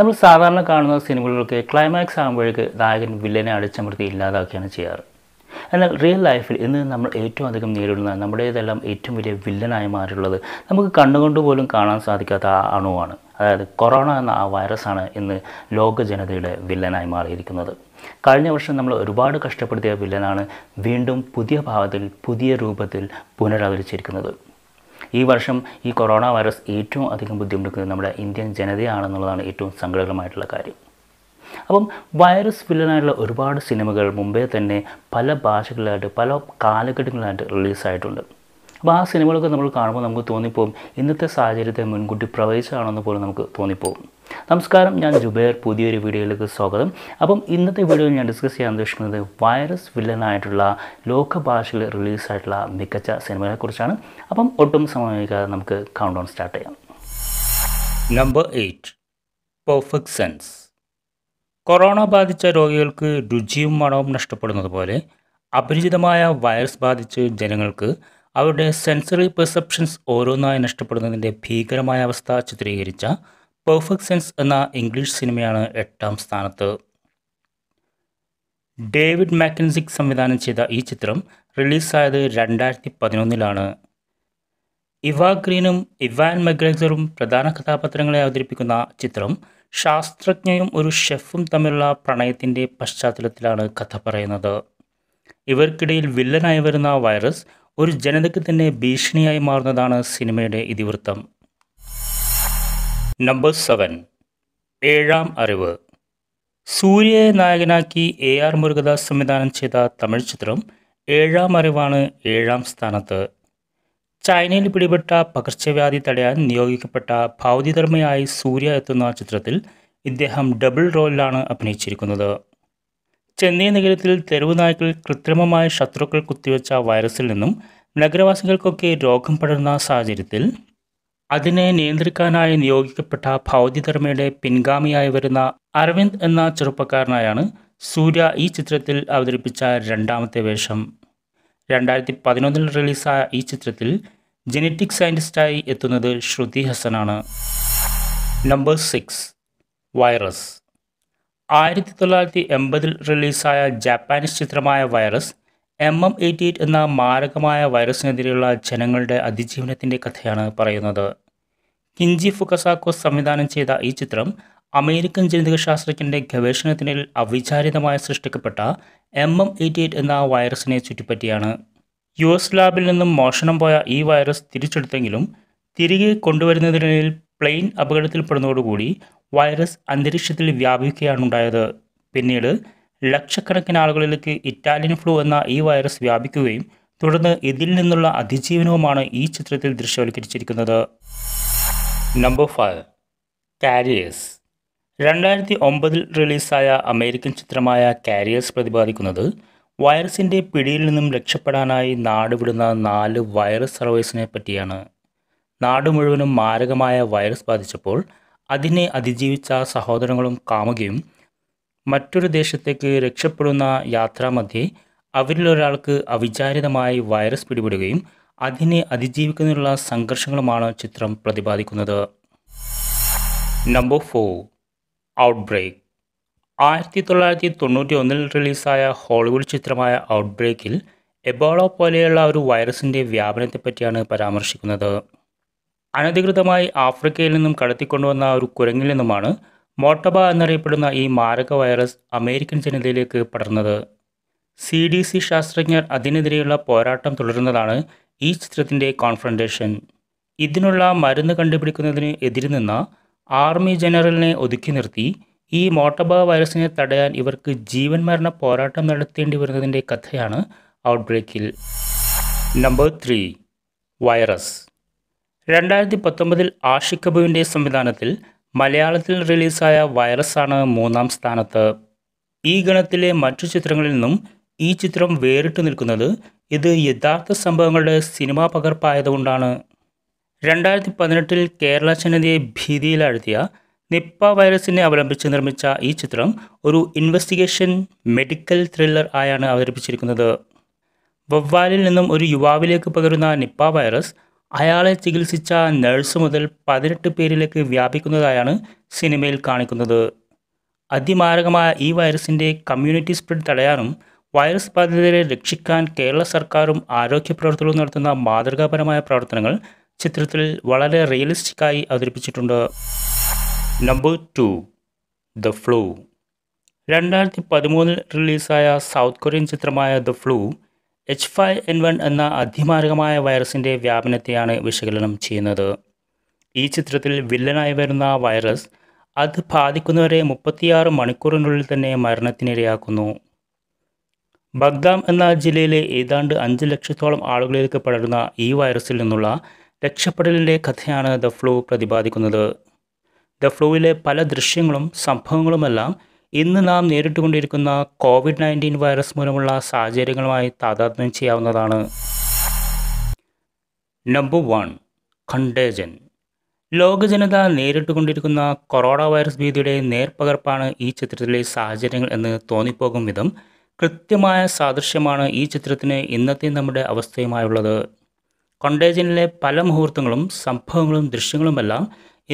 നമ്മൾ സാധാരണ കാണുന്ന സിനിമകളിലൊക്കെ ക്ലൈമാക്സ് ആകുമ്പോഴേക്ക് നായകൻ വില്ലനെ അടിച്ചമർത്തി ഇല്ലാതാക്കുകയാണ് ചെയ്യാറ് എന്നാൽ റിയൽ ലൈഫിൽ ഇന്ന് നമ്മൾ ഏറ്റവും അധികം നേരിടുന്ന നമ്മുടേതെല്ലാം ഏറ്റവും വലിയ വില്ലനായി മാറിയുള്ളത് നമുക്ക് കണ്ണുകൊണ്ട് പോലും കാണാൻ സാധിക്കാത്ത ആ അണുവാണ് അതായത് കൊറോണ എന്ന ആ വൈറസാണ് ഇന്ന് ലോക ജനതയുടെ വില്ലനായി മാറിയിരിക്കുന്നത് കഴിഞ്ഞ വർഷം നമ്മൾ ഒരുപാട് കഷ്ടപ്പെടുത്തിയ വില്ലനാണ് വീണ്ടും പുതിയ ഭാവത്തിൽ പുതിയ രൂപത്തിൽ പുനരവതരിച്ചിരിക്കുന്നത് ഈ വർഷം ഈ കൊറോണ വൈറസ് ഏറ്റവും അധികം ബുദ്ധിമുട്ടിക്കുന്നത് നമ്മുടെ ഇന്ത്യൻ ജനതയാണെന്നുള്ളതാണ് ഏറ്റവും സങ്കടകരമായിട്ടുള്ള കാര്യം അപ്പം വൈറസ് വില്ലനായിട്ടുള്ള ഒരുപാട് സിനിമകൾ മുമ്പേ തന്നെ പല ഭാഷകളിലായിട്ട് പല കാലഘട്ടങ്ങളിലായിട്ട് റിലീസായിട്ടുണ്ട് അപ്പോൾ ആ സിനിമകളൊക്കെ നമ്മൾ കാണുമ്പോൾ നമുക്ക് തോന്നിപ്പോകും ഇന്നത്തെ സാഹചര്യത്തെ മുൻകൂട്ടി പ്രവചിച്ചതാണെന്ന് പോലും നമുക്ക് തോന്നിപ്പോകും നമസ്കാരം ഞാൻ ജുബേർ പുതിയൊരു വീഡിയോയിലേക്ക് സ്വാഗതം അപ്പം ഇന്നത്തെ വീഡിയോയിൽ ഞാൻ ഡിസ്കസ് ചെയ്യാൻ ഉദ്ദേശിക്കുന്നത് വൈറസ് വില്ലനായിട്ടുള്ള ലോകഭാഷയിൽ റിലീസായിട്ടുള്ള മികച്ച സിനിമകളെക്കുറിച്ചാണ് അപ്പം ഒട്ടും സമയമിക്കാതെ നമുക്ക് കൗണ്ട് ഡൗൺ സ്റ്റാർട്ട് ചെയ്യാം number eight perfect sense corona ബാധിച്ച രോഗികൾക്ക് രുചിയും മണവും നഷ്ടപ്പെടുന്നത് പോലെ അപരിചിതമായ വൈറസ് ബാധിച്ച് ജനങ്ങൾക്ക് അവരുടെ സെൻസറി പെർസെപ്ഷൻസ് ഓരോന്നായി നഷ്ടപ്പെടുന്നതിൻ്റെ ഭീകരമായ അവസ്ഥ ചിത്രീകരിച്ച പെർഫെക്റ്റ് സെൻസ് എന്ന ഇംഗ്ലീഷ് സിനിമയാണ് എട്ടാം സ്ഥാനത്ത് ഡേവിഡ് മാക്കൻസിക് സംവിധാനം ചെയ്ത ഈ ചിത്രം റിലീസായത് രണ്ടായിരത്തി പതിനൊന്നിലാണ് ഇവാ ഗ്രീനും ഇവാൻ മഗ്രേസറും പ്രധാന കഥാപാത്രങ്ങളെ അവതരിപ്പിക്കുന്ന ചിത്രം ശാസ്ത്രജ്ഞയും ഒരു ഷെഫും തമ്മിലുള്ള പ്രണയത്തിൻ്റെ പശ്ചാത്തലത്തിലാണ് കഥ പറയുന്നത് ഇവർക്കിടയിൽ വില്ലനായി വരുന്ന വൈറസ് ഒരു ജനതയ്ക്ക് തന്നെ ഭീഷണിയായി മാറുന്നതാണ് സിനിമയുടെ ഇതിവൃത്തം നമ്പർ സെവൻ ഏഴാം അറിവ് സൂര്യയെ നായകനാക്കി എ ആർ മുരുകദാസ് സംവിധാനം ചെയ്ത തമിഴ് ചിത്രം ഏഴാം അറിവാണ് ഏഴാം സ്ഥാനത്ത് ചൈനയിൽ പിടിപെട്ട പകർച്ചവ്യാധി തടയാൻ നിയോഗിക്കപ്പെട്ട ഭൗതിധർമ്മയായി സൂര്യ എത്തുന്ന ചിത്രത്തിൽ ഇദ്ദേഹം ഡബിൾ റോളിലാണ് അഭിനയിച്ചിരിക്കുന്നത് ചെന്നൈ നഗരത്തിൽ തെരുവ് നായ്ക്കൾ കൃത്രിമമായ ശത്രുക്കൾ കുത്തിവെച്ച വൈറസിൽ നിന്നും നഗരവാസികൾക്കൊക്കെ രോഗം പടരുന്ന സാഹചര്യത്തിൽ അതിനെ നിയന്ത്രിക്കാനായി നിയോഗിക്കപ്പെട്ട ഭൗതിധർമ്മയുടെ പിൻഗാമിയായി വരുന്ന അരവിന്ദ് എന്ന ചെറുപ്പക്കാരനായാണ് സൂര്യ ഈ ചിത്രത്തിൽ അവതരിപ്പിച്ച രണ്ടാമത്തെ വേഷം രണ്ടായിരത്തി പതിനൊന്നിൽ റിലീസായ ഈ ചിത്രത്തിൽ ജനറ്റിക് സയൻറ്റിസ്റ്റായി എത്തുന്നത് ശ്രുതി ഹസനാണ് നമ്പർ സിക്സ് വൈറസ് ആയിരത്തി തൊള്ളായിരത്തി എൺപതിൽ റിലീസായ ജാപ്പാനീസ് ചിത്രമായ virus M M eighty eight എന്ന മാരകമായ വൈറസിനെതിരെയുള്ള ജനങ്ങളുടെ അതിജീവനത്തിൻ്റെ കഥയാണ് പറയുന്നത് കിഞ്ചി ഫുക്കസാക്കോ സംവിധാനം ചെയ്ത ഈ ചിത്രം അമേരിക്കൻ ജനിതക ശാസ്ത്രജ്ഞൻ്റെ ഗവേഷണത്തിനിൽ അവിചാരിതമായി സൃഷ്ടിക്കപ്പെട്ട എം എം എയ്റ്റി എയ്റ്റ് എന്ന വൈറസിനെ ചുറ്റിപ്പറ്റിയാണ് യു എസ് ലാബിൽ നിന്നും മോഷണം പോയ ഈ വൈറസ് തിരിച്ചെടുത്തെങ്കിലും തിരികെ കൊണ്ടുവരുന്നതിനിടയിൽ പ്ലെയിൻ അപകടത്തിൽപ്പെടുന്നതോടുകൂടി വൈറസ് അന്തരീക്ഷത്തിൽ വ്യാപിക്കുകയാണുണ്ടായത് പിന്നീട് ലക്ഷക്കണക്കിന് ആളുകളിലേക്ക് ഇറ്റാലിയൻ ഫ്ലൂ എന്ന ഈ വൈറസ് വ്യാപിക്കുകയും തുടർന്ന് ഇതിൽ നിന്നുള്ള അതിജീവനവുമാണ് ഈ ചിത്രത്തിൽ ദൃശ്യവൽക്കരിച്ചിരിക്കുന്നത് നമ്പർ ഫൈവ് കാരിയേഴ്സ് രണ്ടായിരത്തി ഒമ്പതിൽ റിലീസായ അമേരിക്കൻ ചിത്രമായ കാരിയേഴ്സ് പ്രതിപാദിക്കുന്നത് വൈറസിൻ്റെ പിടിയിൽ നിന്നും രക്ഷപ്പെടാനായി നാടുവിടുന്ന നാല് വൈറസ് സർവേഴ്സിനെ പറ്റിയാണ് നാട് മുഴുവനും മാരകമായ വൈറസ് ബാധിച്ചപ്പോൾ അതിനെ അതിജീവിച്ച സഹോദരങ്ങളും കാമുകയും മറ്റൊരു ദേശത്തേക്ക് രക്ഷപ്പെടുന്ന യാത്രാമധ്യേ അവരിലൊരാൾക്ക് അവിചാരിതമായി വൈറസ് പിടിപെടുകയും അതിനെ അതിജീവിക്കുന്നതിനുള്ള സംഘർഷങ്ങളുമാണ് ചിത്രം പ്രതിപാദിക്കുന്നത് നമ്പർ ഫോർ ഔട്ട്ബ്രേക്ക് ആയിരത്തി തൊള്ളായിരത്തി തൊണ്ണൂറ്റി ഒന്നിൽ റിലീസായ ഹോളിവുഡ് ചിത്രമായ ഔട്ട്ബ്രേക്കിൽ എബോള പോലെയുള്ള ഒരു വൈറസിൻ്റെ വ്യാപനത്തെപ്പറ്റിയാണ് പരാമർശിക്കുന്നത് അനധികൃതമായി ആഫ്രിക്കയിൽ നിന്നും കടത്തിക്കൊണ്ടുവന്ന ഒരു കുരങ്ങിൽ നിന്നുമാണ് മോട്ടബ എന്നറിയപ്പെടുന്ന ഈ മാരക വൈറസ് അമേരിക്കൻ ജനതയിലേക്ക് പടർന്നത് സി ഡി സി ശാസ്ത്രജ്ഞർ അതിനെതിരെയുള്ള പോരാട്ടം തുടരുന്നതാണ് ഈ ചിത്രത്തിൻ്റെ കോൺഫ്രണ്ടേഷൻ ഇതിനുള്ള മരുന്ന് കണ്ടുപിടിക്കുന്നതിന് എതിരി നിന്ന ആർമി ജനറലിനെ ഒതുക്കി നിർത്തി ഈ മോട്ടബ വൈറസിനെ തടയാൻ ഇവർക്ക് ജീവൻ മരണ പോരാട്ടം നടത്തേണ്ടി വരുന്നതിൻ്റെ കഥയാണ് ഔട്ട്ബ്രേക്കിൽ നമ്പർ ത്രീ വൈറസ് രണ്ടായിരത്തി പത്തൊമ്പതിൽ ആഷിഖബുവിൻ്റെ സംവിധാനത്തിൽ മലയാളത്തിൽ റിലീസായ വൈറസാണ് മൂന്നാം സ്ഥാനത്ത് ഈ ഗണത്തിലെ മറ്റു ചിത്രങ്ങളിൽ നിന്നും ഈ ചിത്രം വേറിട്ട് നിൽക്കുന്നത് ഇത് യഥാർത്ഥ സംഭവങ്ങളുടെ സിനിമാ പകർപ്പായതുകൊണ്ടാണ് രണ്ടായിരത്തി പതിനെട്ടിൽ കേരള ജനതയെ ഭീതിയിലാഴ്ത്തിയ നിപ്പ വൈറസിനെ അവലംബിച്ച് നിർമ്മിച്ച ഈ ചിത്രം ഒരു ഇൻവെസ്റ്റിഗേഷൻ മെഡിക്കൽ ത്രില്ലർ ആയാണ് അവതരിപ്പിച്ചിരിക്കുന്നത് വവ്വാലിൽ നിന്നും ഒരു യുവാവിലേക്ക് പകരുന്ന നിപ്പ വൈറസ് അയാളെ ചികിത്സിച്ച നഴ്സ് മുതൽ പതിനെട്ട് പേരിലേക്ക് വ്യാപിക്കുന്നതായാണ് സിനിമയിൽ കാണിക്കുന്നത് അതിമാരകമായ ഈ വൈറസിൻ്റെ കമ്മ്യൂണിറ്റി സ്പ്രെഡ് തടയാനും വൈറസ് ബാധിതരെ രക്ഷിക്കാൻ കേരള സർക്കാരും ആരോഗ്യ പ്രവർത്തകരും നടത്തുന്ന മാതൃകാപരമായ പ്രവർത്തനങ്ങൾ ചിത്രത്തിൽ വളരെ റിയലിസ്റ്റിക്കായി അവതരിപ്പിച്ചിട്ടുണ്ട് നമ്പർ ടു ദ ഫ്ലൂ രണ്ടായിരത്തി പതിമൂന്നിൽ റിലീസായ സൗത്ത് കൊറിയൻ ചിത്രമായ the flu H five N one എന്ന അതിമാരകമായ വൈറസിൻ്റെ വ്യാപനത്തെയാണ് വിശകലനം ചെയ്യുന്നത് ഈ ചിത്രത്തിൽ വില്ലനായി വരുന്ന വൈറസ് അത് ബാധിക്കുന്നവരെ മുപ്പത്തിയാറ് മണിക്കൂറിനുള്ളിൽ തന്നെ മരണത്തിനിരയാക്കുന്നു ബഗ്ദാം എന്ന ജില്ലയിലെ ഏതാണ്ട് അഞ്ച് ലക്ഷത്തോളം ആളുകളിലേക്ക് പടരുന്ന ഈ വൈറസിൽ നിന്നുള്ള രക്ഷപ്പെടലിൻ്റെ കഥയാണ് ദ ഫ്ലൂ പ്രതിപാദിക്കുന്നത് ദ ഫ്ലൂവിലെ പല ദൃശ്യങ്ങളും സംഭവങ്ങളുമെല്ലാം ഇന്ന് നാം നേരിട്ടുകൊണ്ടിരിക്കുന്ന കോവിഡ് നയൻറ്റീൻ വൈറസ് മൂലമുള്ള സാഹചര്യങ്ങളുമായി താതാത്മ്യം ചെയ്യാവുന്നതാണ് നമ്പർ വൺ കണ്ടേജൻ ലോക ജനത നേരിട്ടുകൊണ്ടിരിക്കുന്ന കൊറോണ വൈറസ് ഭീതിയുടെ നേർപ്പകർപ്പാണ് ഈ ചിത്രത്തിലെ സാഹചര്യങ്ങൾ എന്ന് തോന്നിപ്പോകും വിധം കൃത്യമായ സാദൃശ്യമാണ് ഈ ചിത്രത്തിന് ഇന്നത്തെ നമ്മുടെ അവസ്ഥയുമായുള്ളത് കൊണ്ടേജനിലെ പല മുഹൂർത്തങ്ങളും സംഭവങ്ങളും ദൃശ്യങ്ങളുമെല്ലാം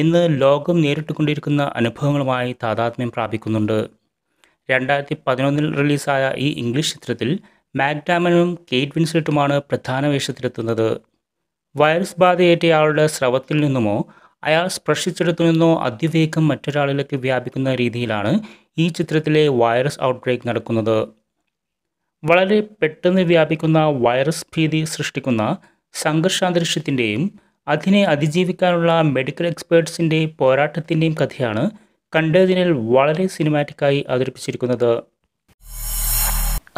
ഇന്ന് ലോകം നേരിട്ടുകൊണ്ടിരിക്കുന്ന അനുഭവങ്ങളുമായി താതാത്മ്യം പ്രാപിക്കുന്നുണ്ട് രണ്ടായിരത്തി പതിനൊന്നിൽ റിലീസായ ഈ ഇംഗ്ലീഷ് ചിത്രത്തിൽ മാക്ഡാമനും കേറ്റ് വിൻസ്ലെറ്റുമാണ് പ്രധാന വേഷത്തിലെത്തുന്നത് വൈറസ് ബാധയേറ്റയാളുടെ സ്രവത്തിൽ നിന്നുമോ അയാൾ സ്പർശിച്ചെടുത്തു നിന്നോ അതിവേഗം മറ്റൊരാളിലേക്ക് വ്യാപിക്കുന്ന രീതിയിലാണ് ഈ ചിത്രത്തിലെ വൈറസ് ഔട്ട്ബ്രേക്ക് നടക്കുന്നത് വളരെ പെട്ടെന്ന് വ്യാപിക്കുന്ന വൈറസ് ഭീതി സൃഷ്ടിക്കുന്ന സംഘർഷാന്തരീക്ഷത്തിൻ്റെയും അതിനെ അതിജീവിക്കാനുള്ള മെഡിക്കൽ എക്സ്പേർട്സിൻ്റെയും പോരാട്ടത്തിൻ്റെയും കഥയാണ് കണ്ടതിനാൽ വളരെ സിനിമാറ്റിക്കായി അവതരിപ്പിച്ചിരിക്കുന്നത്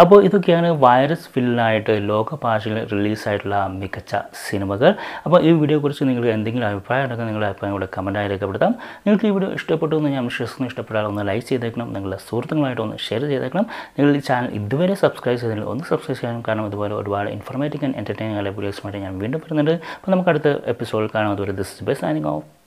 അപ്പോൾ ഇതൊക്കെയാണ് വൈറസ് ഫിൽഡായിട്ട് ലോക ഭാഷയിൽ റിലീസായിട്ടുള്ള മികച്ച സിനിമകൾ അപ്പോൾ ഈ വീഡിയോ കുറിച്ച് നിങ്ങൾക്ക് എന്തെങ്കിലും അഭിപ്രായം ഉണ്ടെങ്കിൽ നിങ്ങളുടെ അഭിപ്രായം കൂടെ കമൻറ്റായി രേഖപ്പെടുത്താം നിങ്ങൾക്ക് ഈ വീഡിയോ ഇഷ്ടപ്പെട്ടു എന്ന് ഞാൻ വിശ്വസിക്കുന്നു ഇഷ്ടപ്പെടാതെ ഒന്ന് ലൈക്ക് ചെയ്തേക്കണം നിങ്ങളുടെ സുഹൃത്തുക്കളായിട്ട് ഒന്ന് ഷെയർ ചെയ്തേക്കണം നിങ്ങൾ ഈ ചാനൽ ഇതുവരെ സബ്സ്ക്രൈബ് ചെയ്തില്ല ഒന്ന് സബ്സ്ക്രൈബ് ചെയ്യാനും കാരണം ഇതുപോലെ ഒരുപാട് ഇൻഫർമേറ്റീവ് ആൻഡ് എൻ്റർടൈനിങ് ആയ വീഡിയോസുമായിട്ട് ഞാൻ വീണ്ടും വരുന്നുണ്ട് അപ്പോൾ നമുക്ക് അടുത്ത എപ്പിസോഡിൽ കാണാം അതുവരെ this is bye signing of